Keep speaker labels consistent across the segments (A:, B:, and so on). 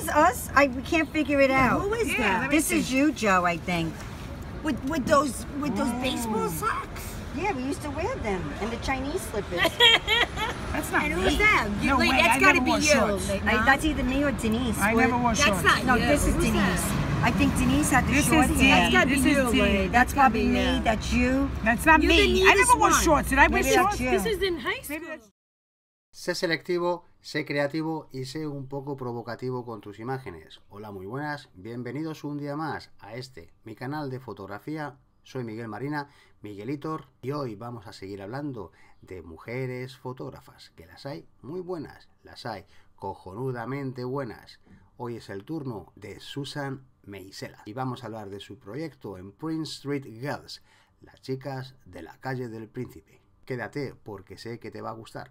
A: these us? I we can't figure it out. Who is yeah, that? This see. is you, Joe, I think. With with those with oh. those baseball socks. Yeah, we used to wear them and the Chinese slippers. that's not. And who's me. that? You, no like, way. That's got to be you. I, that's either me or Denise. I never wore shorts. That's not. No, you. this is who's Denise. That? I think Denise had the this short is hair. That's gotta this be you. That's, that's probably me. That's you. That's not me. I never wore shorts. Did I wear shorts? This is in high school. Sé selectivo, sé creativo y sé un poco provocativo con tus imágenes. Hola, muy buenas, bienvenidos un día más a este, mi canal de fotografía. Soy Miguel Marina, Miguelitor, y hoy vamos a seguir hablando de mujeres fotógrafas, que las hay muy buenas, las hay cojonudamente buenas. Hoy es el turno de Susan Meisela y vamos a hablar de su proyecto en Prince Street Girls, las chicas de la calle del príncipe. Quédate porque sé que te va a gustar.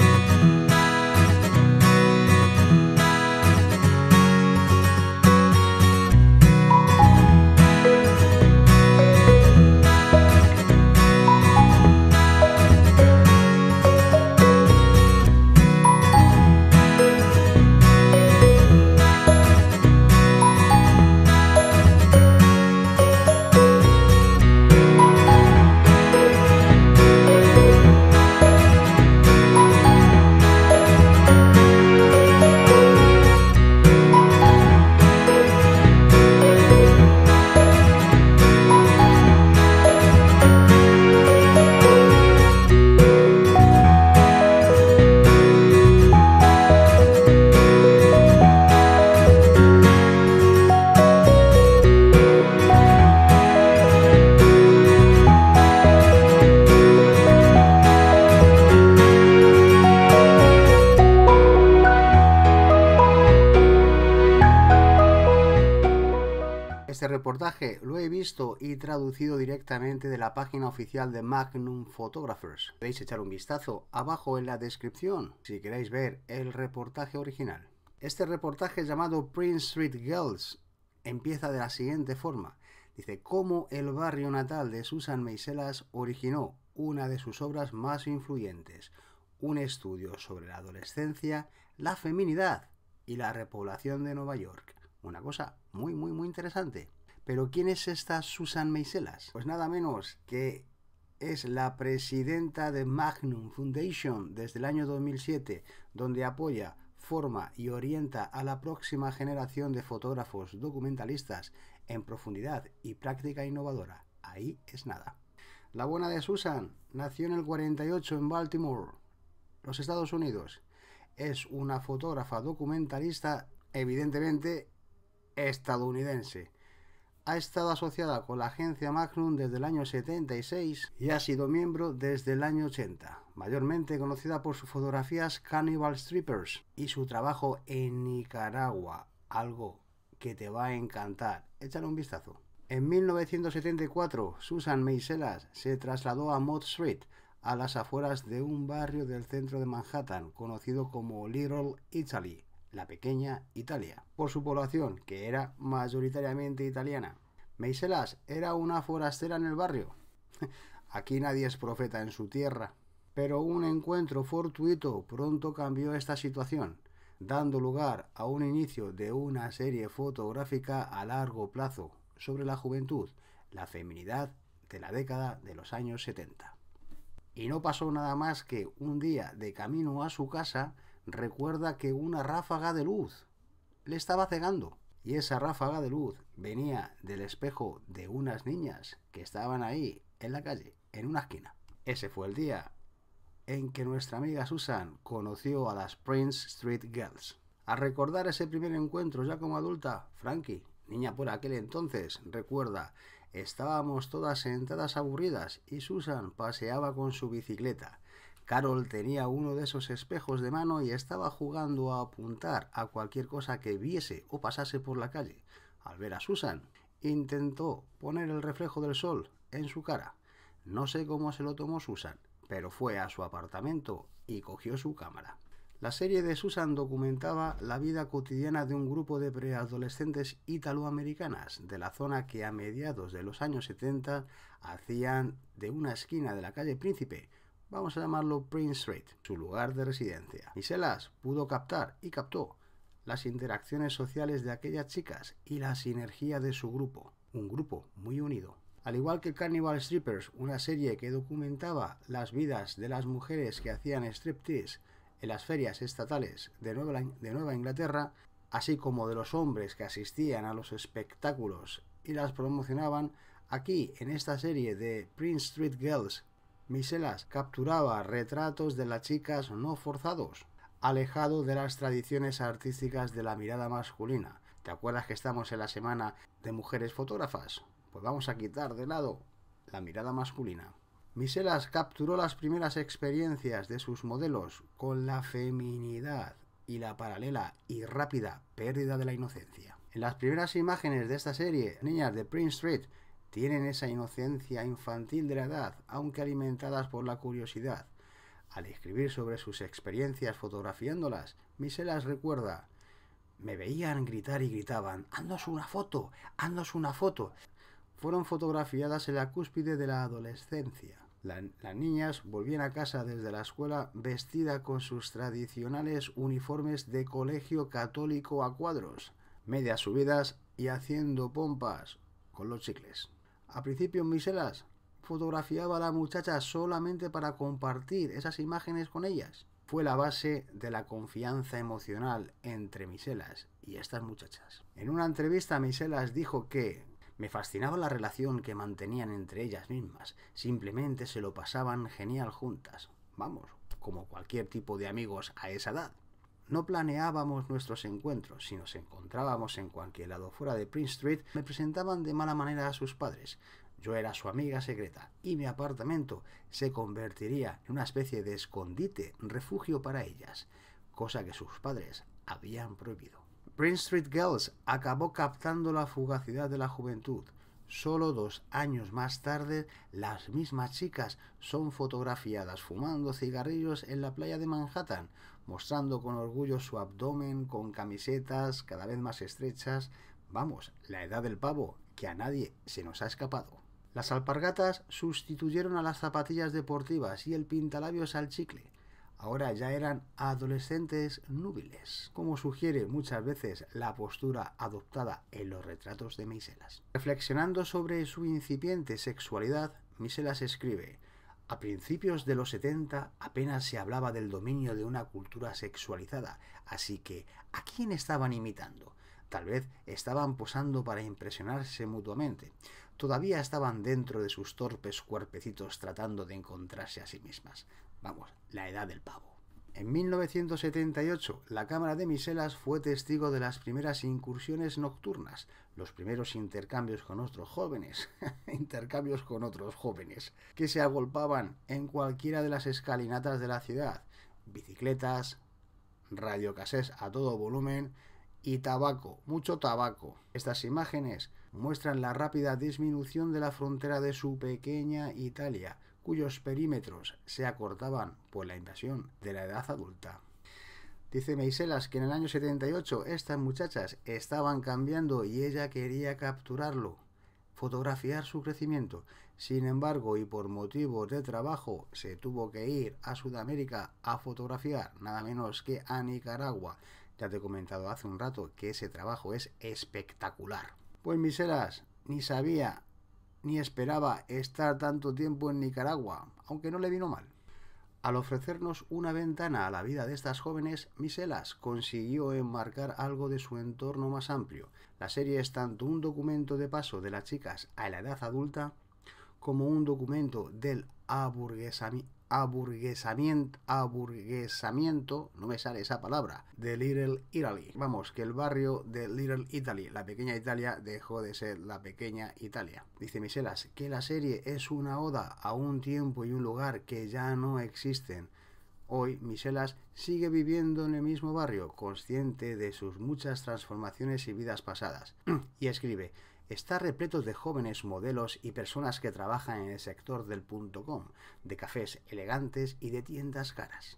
A: Este reportaje lo he visto y traducido directamente de la página oficial de Magnum Photographers. Podéis echar un vistazo abajo en la descripción si queréis ver el reportaje original. Este reportaje llamado Prince Street Girls empieza de la siguiente forma. Dice cómo el barrio natal de Susan Meiselas originó una de sus obras más influyentes, un estudio sobre la adolescencia, la feminidad y la repoblación de Nueva York. Una cosa muy, muy, muy interesante. Pero ¿quién es esta Susan Meiselas? Pues nada menos que es la presidenta de Magnum Foundation desde el año 2007, donde apoya, forma y orienta a la próxima generación de fotógrafos documentalistas en profundidad y práctica innovadora. Ahí es nada. La buena de Susan nació en el 48 en Baltimore, los Estados Unidos. Es una fotógrafa documentalista, evidentemente estadounidense. Ha estado asociada con la agencia Magnum desde el año 76 y ha sido miembro desde el año 80, mayormente conocida por sus fotografías Cannibal Strippers y su trabajo en Nicaragua, algo que te va a encantar. Échale un vistazo. En 1974, Susan Meiselas se trasladó a Mott Street, a las afueras de un barrio del centro de Manhattan, conocido como Little Italy la pequeña Italia, por su población, que era mayoritariamente italiana. Meiselas era una forastera en el barrio. Aquí nadie es profeta en su tierra. Pero un encuentro fortuito pronto cambió esta situación, dando lugar a un inicio de una serie fotográfica a largo plazo sobre la juventud, la feminidad de la década de los años 70. Y no pasó nada más que un día de camino a su casa, recuerda que una ráfaga de luz le estaba cegando. Y esa ráfaga de luz venía del espejo de unas niñas que estaban ahí en la calle, en una esquina. Ese fue el día en que nuestra amiga Susan conoció a las Prince Street Girls. A recordar ese primer encuentro ya como adulta, Frankie, niña por aquel entonces, recuerda, estábamos todas sentadas aburridas y Susan paseaba con su bicicleta. Carol tenía uno de esos espejos de mano y estaba jugando a apuntar a cualquier cosa que viese o pasase por la calle. Al ver a Susan, intentó poner el reflejo del sol en su cara. No sé cómo se lo tomó Susan, pero fue a su apartamento y cogió su cámara. La serie de Susan documentaba la vida cotidiana de un grupo de preadolescentes italoamericanas de la zona que a mediados de los años 70 hacían de una esquina de la calle Príncipe vamos a llamarlo Prince Street, su lugar de residencia. las pudo captar y captó las interacciones sociales de aquellas chicas y la sinergia de su grupo, un grupo muy unido. Al igual que Carnival Strippers, una serie que documentaba las vidas de las mujeres que hacían striptease en las ferias estatales de Nueva Inglaterra, así como de los hombres que asistían a los espectáculos y las promocionaban, aquí en esta serie de Prince Street Girls Miselas capturaba retratos de las chicas no forzados, alejado de las tradiciones artísticas de la mirada masculina. ¿Te acuerdas que estamos en la semana de mujeres fotógrafas? Pues vamos a quitar de lado la mirada masculina. Miselas capturó las primeras experiencias de sus modelos con la feminidad y la paralela y rápida pérdida de la inocencia. En las primeras imágenes de esta serie, niñas de Prince Street tienen esa inocencia infantil de la edad, aunque alimentadas por la curiosidad. Al escribir sobre sus experiencias fotografiándolas, Miselas recuerda, me veían gritar y gritaban, andos una foto! ¡Haznos una foto! Fueron fotografiadas en la cúspide de la adolescencia. las niñas volvían a casa desde la escuela vestida con sus tradicionales uniformes de colegio católico a cuadros, medias subidas y haciendo pompas con los chicles. A principio, Miselas fotografiaba a las muchachas solamente para compartir esas imágenes con ellas. Fue la base de la confianza emocional entre Miselas y estas muchachas. En una entrevista, Miselas dijo que me fascinaba la relación que mantenían entre ellas mismas. Simplemente se lo pasaban genial juntas. Vamos, como cualquier tipo de amigos a esa edad. No planeábamos nuestros encuentros. Si nos encontrábamos en cualquier lado fuera de Prince Street, me presentaban de mala manera a sus padres. Yo era su amiga secreta y mi apartamento se convertiría en una especie de escondite, refugio para ellas, cosa que sus padres habían prohibido. Prince Street Girls acabó captando la fugacidad de la juventud. Solo dos años más tarde, las mismas chicas son fotografiadas fumando cigarrillos en la playa de Manhattan, mostrando con orgullo su abdomen con camisetas cada vez más estrechas. Vamos, la edad del pavo, que a nadie se nos ha escapado. Las alpargatas sustituyeron a las zapatillas deportivas y el pintalabios al chicle. Ahora ya eran adolescentes núbiles, como sugiere muchas veces la postura adoptada en los retratos de Miselas. Reflexionando sobre su incipiente sexualidad, Miselas escribe, a principios de los 70 apenas se hablaba del dominio de una cultura sexualizada, así que ¿a quién estaban imitando? Tal vez estaban posando para impresionarse mutuamente. Todavía estaban dentro de sus torpes cuerpecitos tratando de encontrarse a sí mismas. Vamos, la edad del pavo. En 1978, la Cámara de Miselas fue testigo de las primeras incursiones nocturnas, los primeros intercambios con otros jóvenes, intercambios con otros jóvenes, que se agolpaban en cualquiera de las escalinatas de la ciudad, bicicletas, radiocasés a todo volumen y tabaco, mucho tabaco. Estas imágenes muestran la rápida disminución de la frontera de su pequeña Italia, cuyos perímetros se acortaban por la invasión de la edad adulta. Dice Meiselas que en el año 78 estas muchachas estaban cambiando y ella quería capturarlo, fotografiar su crecimiento. Sin embargo, y por motivos de trabajo, se tuvo que ir a Sudamérica a fotografiar, nada menos que a Nicaragua. Ya te he comentado hace un rato que ese trabajo es espectacular. Pues Miselas, ni sabía ni esperaba estar tanto tiempo en Nicaragua, aunque no le vino mal. Al ofrecernos una ventana a la vida de estas jóvenes, Miselas consiguió enmarcar algo de su entorno más amplio. La serie es tanto un documento de paso de las chicas a la edad adulta como un documento del aburguesamiento aburguesamiento, aburguesamiento, no me sale esa palabra, de Little Italy. Vamos, que el barrio de Little Italy, la pequeña Italia, dejó de ser la pequeña Italia. Dice Miselas que la serie es una oda a un tiempo y un lugar que ya no existen. Hoy Miselas sigue viviendo en el mismo barrio, consciente de sus muchas transformaciones y vidas pasadas. y escribe, está repleto de jóvenes modelos y personas que trabajan en el sector del punto com, de cafés elegantes y de tiendas caras.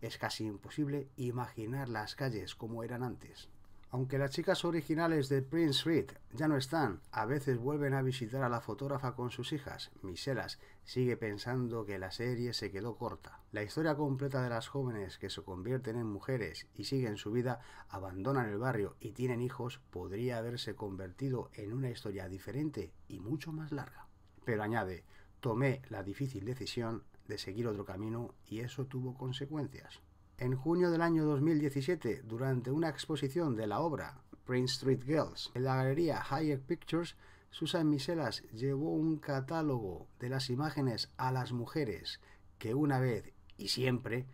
A: Es casi imposible imaginar las calles como eran antes. Aunque las chicas originales de Prince Street ya no están, a veces vuelven a visitar a la fotógrafa con sus hijas. Miselas sigue pensando que la serie se quedó corta. La historia completa de las jóvenes que se convierten en mujeres y siguen su vida, abandonan el barrio y tienen hijos podría haberse convertido en una historia diferente y mucho más larga. Pero añade, tomé la difícil decisión de seguir otro camino y eso tuvo consecuencias. En junio del año 2017, durante una exposición de la obra Prince Street Girls en la galería Higher Pictures, Susan Miselas llevó un catálogo de las imágenes a las mujeres que una vez y siempre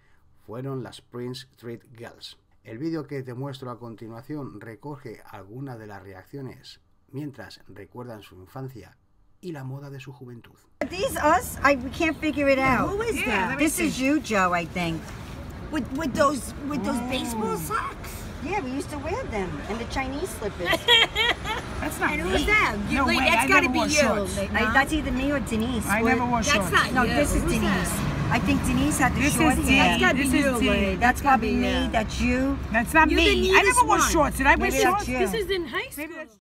A: fueron las Prince Street Girls. El vídeo que te muestro a continuación recoge algunas de las reacciones mientras recuerdan su infancia y la moda de su juventud. With with those with those oh. baseball socks. Yeah, we used to wear them and the Chinese slippers. that's not. And who's that? You, no like, way. That's got to be you. Like, I, that's either me or Denise. I never wore shorts. That's not. No, you. this is who's Denise. That? I think Denise had the this short is hair. That's gotta this be you. That's, that's probably me. That's you. That's not you me. I never wore shorts. Did I wear shorts? This is in high school.